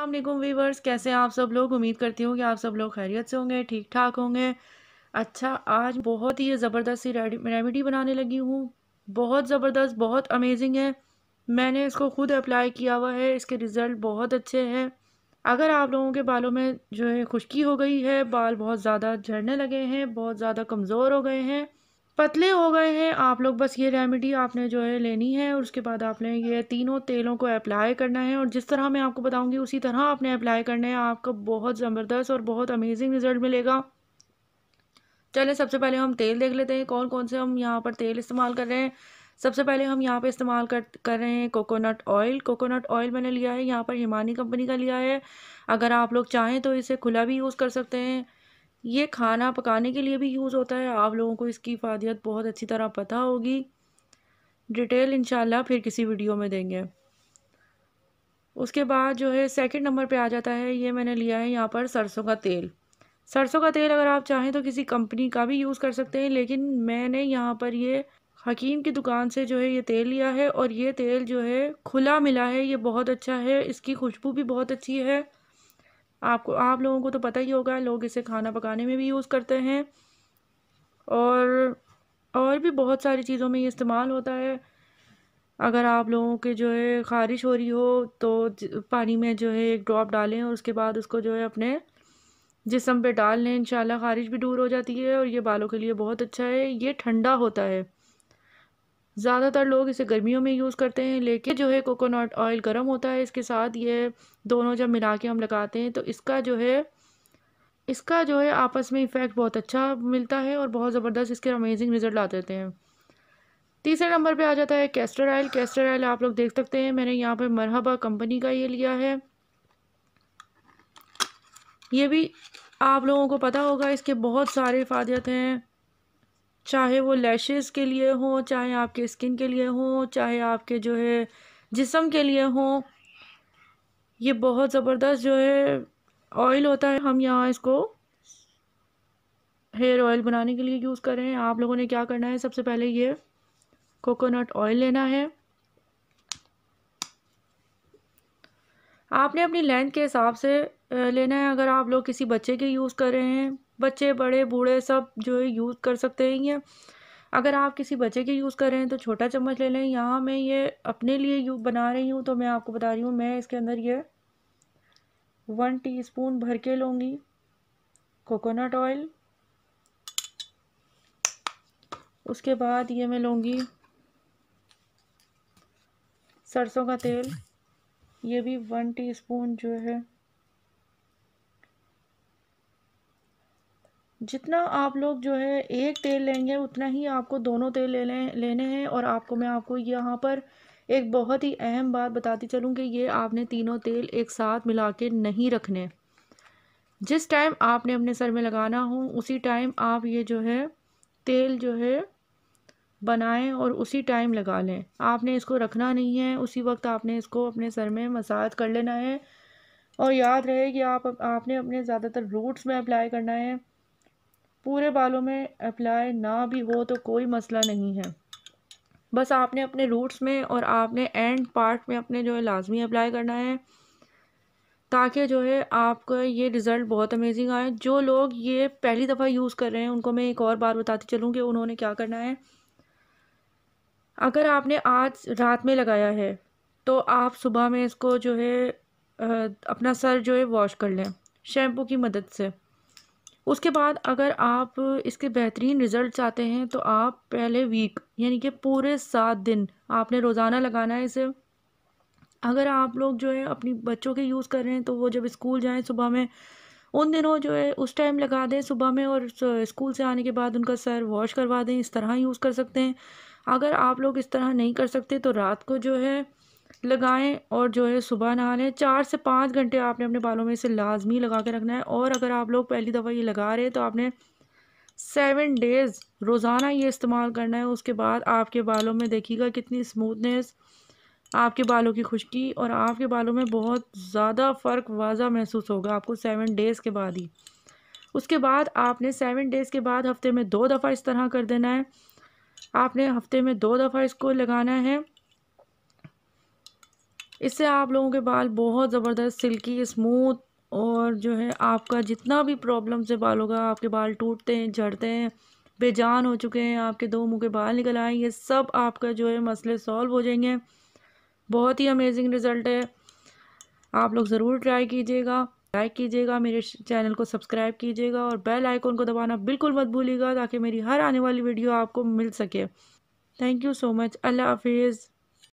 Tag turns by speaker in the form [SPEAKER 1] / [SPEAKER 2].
[SPEAKER 1] अल्लाम वीवर्स कैसे हैं आप सब लोग उम्मीद करती हूँ कि आप सब लोग खैरियत से होंगे ठीक ठाक होंगे अच्छा आज बहुत ही ज़बरदस्त सी रेमेडी बनाने लगी हूँ बहुत ज़बरदस्त बहुत अमेजिंग है मैंने इसको खुद अप्लाई किया हुआ है इसके रिज़ल्ट बहुत अच्छे हैं अगर आप लोगों के बालों में जो है खुश्की हो गई है बाल बहुत ज़्यादा झड़ने लगे हैं बहुत ज़्यादा कमज़ोर हो गए हैं पतले हो गए हैं आप लोग बस ये रेमेडी आपने जो है लेनी है और उसके बाद आपने ये तीनों तेलों को अप्लाई करना है और जिस तरह मैं आपको बताऊंगी उसी तरह आपने अप्लाई करना है आपका बहुत ज़बरदस्त और बहुत अमेजिंग रिज़ल्ट मिलेगा चलें सबसे पहले हम तेल देख लेते हैं कौन कौन से हम यहाँ पर तेल इस्तेमाल कर रहे हैं सबसे पहले हम यहाँ पर इस्तेमाल कर कर रहे हैं कोकोनट ऑयल कोकोनट ऑयल मैंने लिया है यहाँ पर हिमानी कंपनी का लिया है अगर आप लोग चाहें तो इसे खुला भी यूज़ कर सकते हैं ये खाना पकाने के लिए भी यूज़ होता है आप लोगों को इसकी फ़ादियत बहुत अच्छी तरह पता होगी डिटेल इंशाल्लाह फिर किसी वीडियो में देंगे उसके बाद जो है सेकंड नंबर पे आ जाता है ये मैंने लिया है यहाँ पर सरसों का तेल सरसों का तेल अगर आप चाहें तो किसी कंपनी का भी यूज़ कर सकते हैं लेकिन मैंने यहाँ पर ये हकीम की दुकान से जो है ये तेल लिया है और ये तेल जो है खुला मिला है ये बहुत अच्छा है इसकी खुशबू भी बहुत अच्छी है आपको आप लोगों को तो पता ही होगा लोग इसे खाना पकाने में भी यूज़ करते हैं और और भी बहुत सारी चीज़ों में ये इस्तेमाल होता है अगर आप लोगों के जो है ख़ारिश हो रही हो तो पानी में जो है एक ड्रॉप डालें और उसके बाद उसको जो है अपने जिसम पे डाल लें इंशाल्लाह ख़ारिश भी दूर हो जाती है और ये बालों के लिए बहुत अच्छा है ये ठंडा होता है ज़्यादातर लोग इसे गर्मियों में यूज़ करते हैं लेकिन जो है कोकोनट ऑयल गर्म होता है इसके साथ ये दोनों जब मिला के हम लगाते हैं तो इसका जो है इसका जो है आपस में इफ़ेक्ट बहुत अच्छा मिलता है और बहुत ज़बरदस्त इसके अमेजिंग रिज़ल्ट आ देते हैं तीसरे नंबर पे आ जाता है कैस्टर ऑयल कैस्टर ऑयल आप लोग देख सकते हैं मैंने यहाँ पर मरहबा कंपनी का ये लिया है ये भी आप लोगों को पता होगा इसके बहुत सारे फायदे हैं चाहे वो लैशेस के लिए हो चाहे आपके स्किन के लिए हो चाहे आपके जो है जिसम के लिए हो ये बहुत ज़बरदस्त जो है ऑयल होता है हम यहाँ इसको हेयर ऑयल बनाने के लिए यूज़ करें आप लोगों ने क्या करना है सबसे पहले ये कोकोनट ऑयल लेना है आपने अपनी लेंथ के हिसाब से लेना है अगर आप लोग किसी बच्चे के यूज़ कर रहे हैं बच्चे बड़े बूढ़े सब जो है यूज़ कर सकते हैं ये अगर आप किसी बच्चे के यूज़ कर रहे हैं तो छोटा चम्मच ले लें यहाँ मैं ये अपने लिए यू बना रही हूँ तो मैं आपको बता रही हूँ मैं इसके अंदर ये वन स्पून भर के लूँगी कोकोनट ऑयल उसके बाद ये मैं लूँगी सरसों का तेल ये भी वन टीस्पून जो है जितना आप लोग जो है एक तेल लेंगे उतना ही आपको दोनों तेल ले लें लेने हैं और आपको मैं आपको यहाँ पर एक बहुत ही अहम बात बताती चलूँ कि ये आपने तीनों तेल एक साथ मिला के नहीं रखने जिस टाइम आपने अपने सर में लगाना हो उसी टाइम आप ये जो है तेल जो है बनाएं और उसी टाइम लगा लें आपने इसको रखना नहीं है उसी वक्त आपने इसको अपने सर में मसाज कर लेना है और याद रहे कि आप आपने अपने ज़्यादातर रूट्स में अप्लाई करना है पूरे बालों में अप्लाई ना भी हो तो कोई मसला नहीं है बस आपने अपने रूट्स में और आपने एंड पार्ट में अपने जो है लाजमी अप्लाई करना है ताकि जो है आपका ये रिज़ल्ट बहुत अमेजिंग आए जो लोग ये पहली दफ़ा यूज़ कर रहे हैं उनको मैं एक और बार बताती चलूँ कि उन्होंने क्या करना है अगर आपने आज रात में लगाया है तो आप सुबह में इसको जो है अपना सर जो है वॉश कर लें शैम्पू की मदद से उसके बाद अगर आप इसके बेहतरीन रिज़ल्ट चाहते हैं तो आप पहले वीक यानी कि पूरे सात दिन आपने रोज़ाना लगाना है इसे अगर आप लोग जो है अपनी बच्चों के यूज़ कर रहे हैं तो वो जब स्कूल जाएं सुबह में उन दिनों जो है उस टाइम लगा दें सुबह में और स्कूल से आने के बाद उनका सर वॉश करवा दें इस तरह यूज़ कर सकते हैं अगर आप लोग इस तरह नहीं कर सकते तो रात को जो है लगाएं और जो है सुबह नहा लें चार से पाँच घंटे आपने अपने बालों में इसे लाजमी लगा के रखना है और अगर आप लोग पहली दफ़ा ये लगा रहे हैं तो आपने सेवन डेज़ रोज़ाना ये इस्तेमाल करना है उसके बाद आपके बालों में देखिएगा कितनी स्मूथनेस आपके बालों की खुश्की और आपके बालों में बहुत ज़्यादा फ़र्क वाजा महसूस होगा आपको सेवन डेज़ के बाद ही उसके बाद आपने सेवन डेज़ के बाद हफ्ते में दो दफ़ा इस तरह कर देना है आपने हफ्ते में दो दफ़ा इसको लगाना है इससे आप लोगों के बाल बहुत ज़बरदस्त सिल्की स्मूथ और जो है आपका जितना भी प्रॉब्लम से बाल होगा आपके बाल टूटते हैं झड़ते हैं बेजान हो चुके हैं आपके दो मुँह के बाल निकल आए ये सब आपका जो है मसले सॉल्व हो जाएंगे बहुत ही अमेजिंग रिज़ल्ट है आप लोग ज़रूर ट्राई कीजिएगा लाइक कीजिएगा मेरे चैनल को सब्सक्राइब कीजिएगा और बेल आइकॉन को दबाना बिल्कुल मत भूलिएगा ताकि मेरी हर आने वाली वीडियो आपको मिल सके थैंक यू सो मच अल्लाह हाफिज़